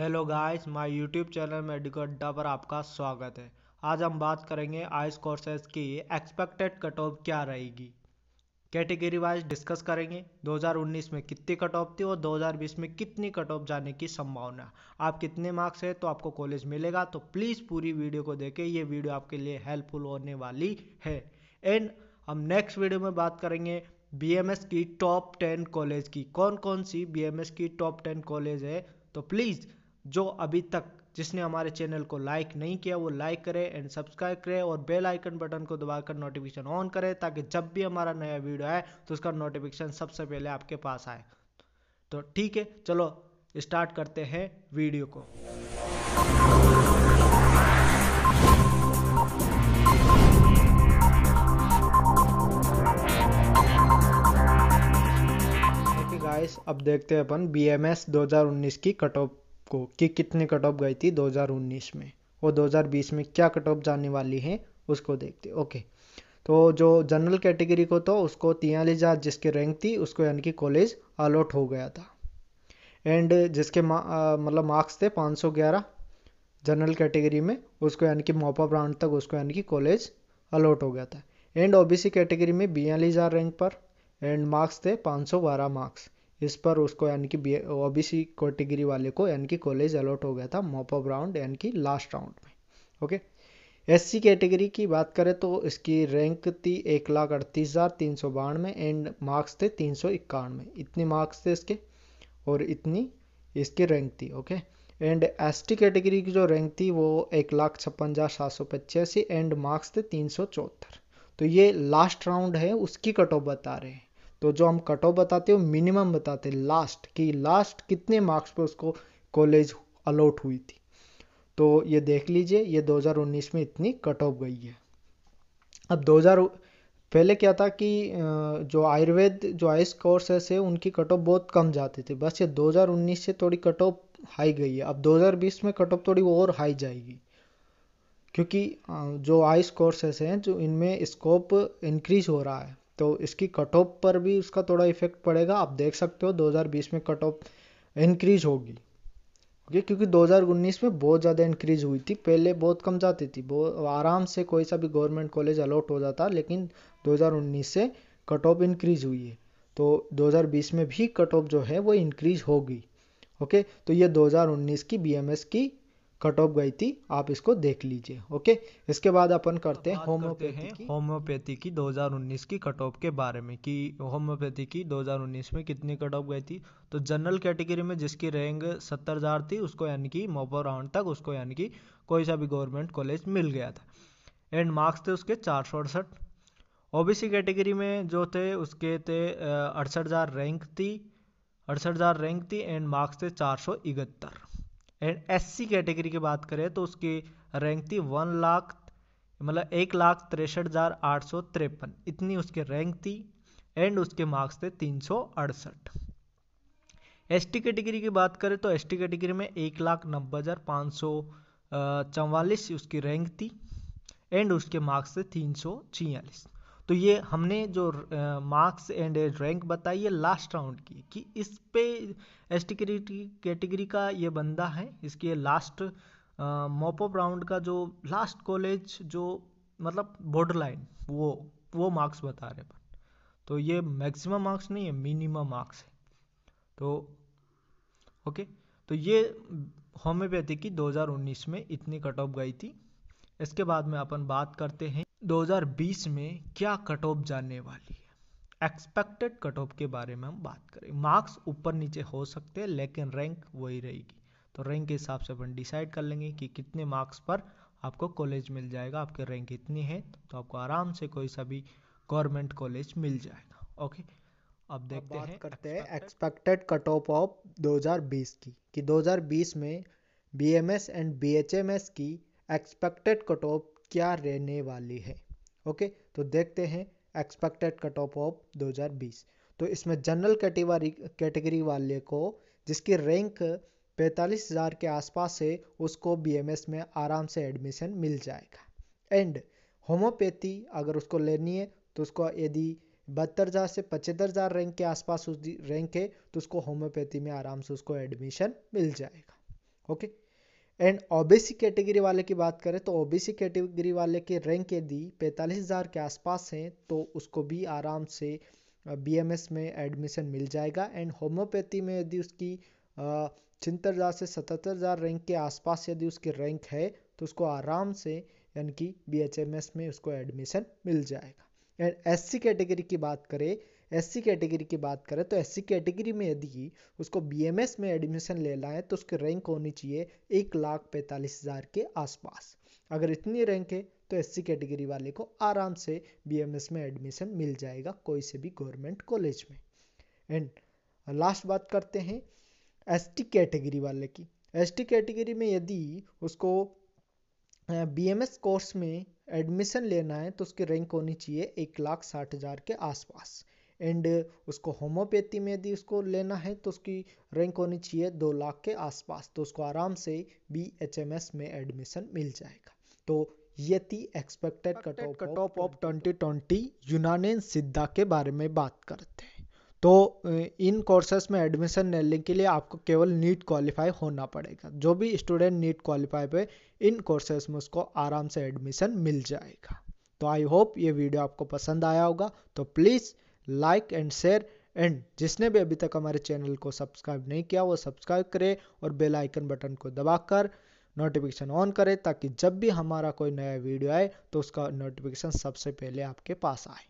hello guys my YouTube channel medical Adda पर आपका स्वागत है आज हम बात करेंगे आइस कोर्सेज की एक्सपेक्टेड कट ऑफ क्या रहेगी कैटेगरी वाइज डिस्कस करेंगे 2019 में कितनी कट ऑफ थी और 2020 में कितनी कट ऑफ जाने की संभावना आप कितने मार्क्स है तो आपको कॉलेज मिलेगा तो प्लीज़ पूरी वीडियो को देखें ये वीडियो आपके लिए हेल्पफुल होने वाली है एंड हम नेक्स्ट वीडियो में बात करेंगे बी की टॉप टेन कॉलेज की कौन कौन सी बी की टॉप टेन कॉलेज है तो प्लीज़ जो अभी तक जिसने हमारे चैनल को लाइक नहीं किया वो लाइक करे एंड सब्सक्राइब करे और बेल आइकन बटन को दबाकर नोटिफिकेशन ऑन करे ताकि जब भी हमारा नया वीडियो आए तो उसका नोटिफिकेशन सबसे पहले आपके पास आए तो ठीक है चलो स्टार्ट करते हैं वीडियो को अब देखते हैं अपन हजार उन्नीस की कट ऑफ आपको कि कितने कट ऑफ गई थी 2019 में और 2020 में क्या कट ऑफ जाने वाली है उसको देखते ओके तो जो जनरल कैटेगरी को तो उसको तियालीस हज़ार जिसकी रैंक थी उसको यानी कि कॉलेज अलॉट हो गया था एंड जिसके मतलब मार्क्स थे 511 जनरल कैटेगरी में उसको यानी कि मोपा ब्रांड तक उसको यानी कि कॉलेज अलॉट हो गया था एंड ओबीसी कैटेगरी में बयालीस हज़ार रैंक पर एंड मार्क्स थे 512 मार्क्स इस पर उसको यानी कि ओ बी सी कैटेगरी वाले को यानी कि कॉलेज अलॉट हो गया था मॉपअप राउंड यानी कि लास्ट राउंड में ओके एस सी कैटेगरी की बात करें तो इसकी रैंक थी एक लाख अड़तीस हज़ार तीन सौ बानवे एंड मार्क्स थे तीन सौ इक्यानवे इतने मार्क्स थे इसके और इतनी इसकी रैंक थी okay and S T category की जो रैंक थी वो एक लाख छप्पन हज़ार सात सौ पचासी एंड मार्क्स थे तीन सौ चौहत्तर तो ये लास्ट राउंड है उसकी कट ऑफ बता रहे हैं तो जो हम कट ऑफ बताते हैं मिनिमम बताते हैं लास्ट कि लास्ट कितने मार्क्स पर उसको कॉलेज अलॉट हुई थी तो ये देख लीजिए ये 2019 में इतनी कट ऑफ गई है अब 2000 पहले क्या था कि जो आयुर्वेद जो आयुष कोर्सेस है उनकी कट ऑफ बहुत कम जाती थी बस ये 2019 से थोड़ी कट ऑफ हाई गई है अब 2020 में कट ऑफ थोड़ी और हाई जाएगी क्योंकि जो आयुष कोर्सेस हैं जो इनमें स्कोप इंक्रीज हो रहा है तो इसकी कट ऑफ पर भी उसका थोड़ा इफेक्ट पड़ेगा आप देख सकते हो 2020 में कट ऑफ इंक्रीज होगी ओके क्योंकि 2019 में बहुत ज़्यादा इंक्रीज हुई थी पहले बहुत कम जाती थी बहुत आराम से कोई सा भी गवर्नमेंट कॉलेज अलाउट हो जाता लेकिन 2019 से कट ऑफ इंक्रीज हुई है तो 2020 में भी कट ऑफ जो है वो इंक्रीज होगी ओके तो ये 2019 की बीएमएस की कट ऑफ गई थी आप इसको देख लीजिए ओके इसके बाद अपन करते हैं होम्योपैथी होम्योपैथी की 2019 की कट ऑफ के बारे में कि होम्योपैथी की 2019 में कितनी कट ऑफ गई थी तो जनरल कैटेगरी में जिसकी रैंक सत्तर हज़ार थी उसको यानी कि मोपर राउंड तक उसको यानी कि कोई सा भी गवर्नमेंट कॉलेज मिल गया था एंड मार्क्स थे उसके चार सौ अड़सठ ओबीसी कैटेगरी में जो थे उसके थे अड़सठ हज़ार रैंक थी अड़सठ हज़ार रैंक थी एंड मार्क्स थे चार सौ इकहत्तर एंड एससी कैटेगरी की बात करें तो उसकी रैंक थी वन लाख मतलब एक लाख तिरसठ हज़ार आठ सौ तिरपन इतनी उसकी रैंक थी एंड उसके मार्क्स थे तीन सौ अड़सठ एस टी कैटेगरी की बात करें तो एस टी कैटेगरी में एक लाख नब्बे हज़ार पाँच सौ चवालीस उसकी रैंक थी एंड उसके मार्क्स थे तीन सौ छियालीस तो ये हमने जो मार्क्स एंड रैंक बताई है लास्ट राउंड की कि इस पे एस टी कैटेगरी का ये बंदा है इसके लास्ट मॉपअप राउंड का जो लास्ट कॉलेज जो मतलब बॉर्डर लाइन वो वो मार्क्स बता रहे हैं तो ये मैक्सिमम मार्क्स नहीं है मिनिमम मार्क्स है तो ओके तो ये होम्योपैथी की 2019 में इतनी कट ऑफ गई थी इसके बाद में अपन बात करते हैं 2020 में क्या कट ऑफ जाने वाली है एक्सपेक्टेड कट ऑफ के बारे में हम बात करें मार्क्स ऊपर नीचे हो सकते हैं लेकिन रैंक वही रहेगी तो रैंक के हिसाब से अपन डिसाइड कर लेंगे कि कितने मार्क्स पर आपको कॉलेज मिल जाएगा आपके रैंक इतनी है तो आपको आराम से कोई सा भी गवर्नमेंट कॉलेज मिल जाएगा ओके अब देखते अब हैं करते हैं एक्सपेक्टेड कट ऑफ ऑफ 2020 की कि 2020 में B M S and B H M S की एक्सपेक्टेड कट ऑफ क्या रहने वाली है ओके तो देखते हैं एक्सपेक्टेड कट ऑफ ऑफ 2020 तो इसमें जनरल कैटेगरी कैटेगरी वाले को जिसकी रैंक पैंतालीस हज़ार के आसपास है उसको बीएमएस में आराम से एडमिशन मिल जाएगा एंड होम्योपैथी अगर उसको लेनी है तो उसको यदि बहत्तर हज़ार से पचहत्तर हज़ार रैंक के आसपास उस रैंक है तो उसको होम्योपैथी में आराम से उसको एडमिशन मिल जाएगा ओके एंड ओबीसी कैटेगरी वाले की बात करें तो ओबीसी कैटेगरी वाले के रैंक यदि पैंतालीस हज़ार के आसपास हैं तो उसको भी आराम से बीएमएस में एडमिशन मिल जाएगा एंड होम्योपैथी में यदि उसकी छिहत्तर हज़ार से सतहत्तर हज़ार रैंक के आसपास यदि उसकी रैंक है तो उसको आराम से यानी कि बी में उसको एडमिशन मिल जाएगा एंड एस कैटेगरी की बात करें एस कैटेगरी की बात करें तो एस कैटेगरी में यदि उसको बी में एडमिशन लेना है तो उसकी रैंक होनी चाहिए एक लाख पैंतालीस हज़ार के आसपास अगर इतनी रैंक है तो एस कैटेगरी वाले को आराम से बी में एडमिशन मिल जाएगा कोई से भी गवर्नमेंट कॉलेज में एंड लास्ट बात करते हैं एस कैटेगरी वाले की एस कैटेगरी में यदि उसको बी कोर्स में एडमिशन लेना है तो उसकी रैंक होनी चाहिए एक लाख साठ हज़ार के आसपास एंड उसको होम्योपैथी में यदि उसको लेना है तो उसकी रैंक होनी चाहिए दो लाख के आसपास तो उसको आराम से बी एच एम एस में एडमिशन मिल जाएगा तो ये थी expected cut off of twenty twenty Unani Siddha के बारे में बात करते हैं तो इन कोर्सेस में एडमिशन लेने के लिए आपको केवल नीट क्वालिफाई होना पड़ेगा जो भी स्टूडेंट नीट क्वालिफाई पे इन कोर्सेज में उसको आराम से एडमिशन मिल जाएगा तो आई होप ये वीडियो आपको पसंद आया होगा तो please like and share and जिसने भी अभी तक हमारे चैनल को सब्सक्राइब नहीं किया वो सब्सक्राइब करे और बेल आइकन बटन को दबाकर नोटिफिकेशन ऑन करें ताकि जब भी हमारा कोई नया वीडियो आए तो उसका नोटिफिकेशन सबसे पहले आपके पास आए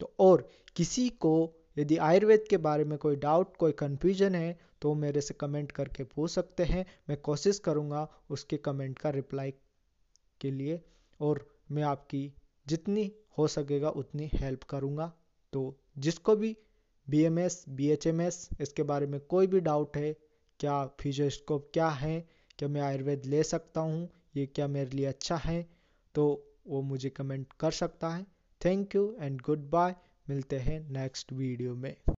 तो और किसी को यदि आयुर्वेद के बारे में कोई डाउट कोई कन्फ्यूजन है तो मेरे से कमेंट करके पूछ सकते हैं मैं कोशिश करूँगा उसके कमेंट का रिप्लाई के लिए और मैं आपकी जितनी हो सकेगा उतनी हेल्प करूँगा तो जिसको भी B M S B H M S इसके बारे में कोई भी डाउट है क्या फिजियोस्कोप क्या है क्या मैं आयुर्वेद ले सकता हूँ ये क्या मेरे लिए अच्छा है तो वो मुझे कमेंट कर सकता है thank you and good bye मिलते हैं नेक्स्ट वीडियो में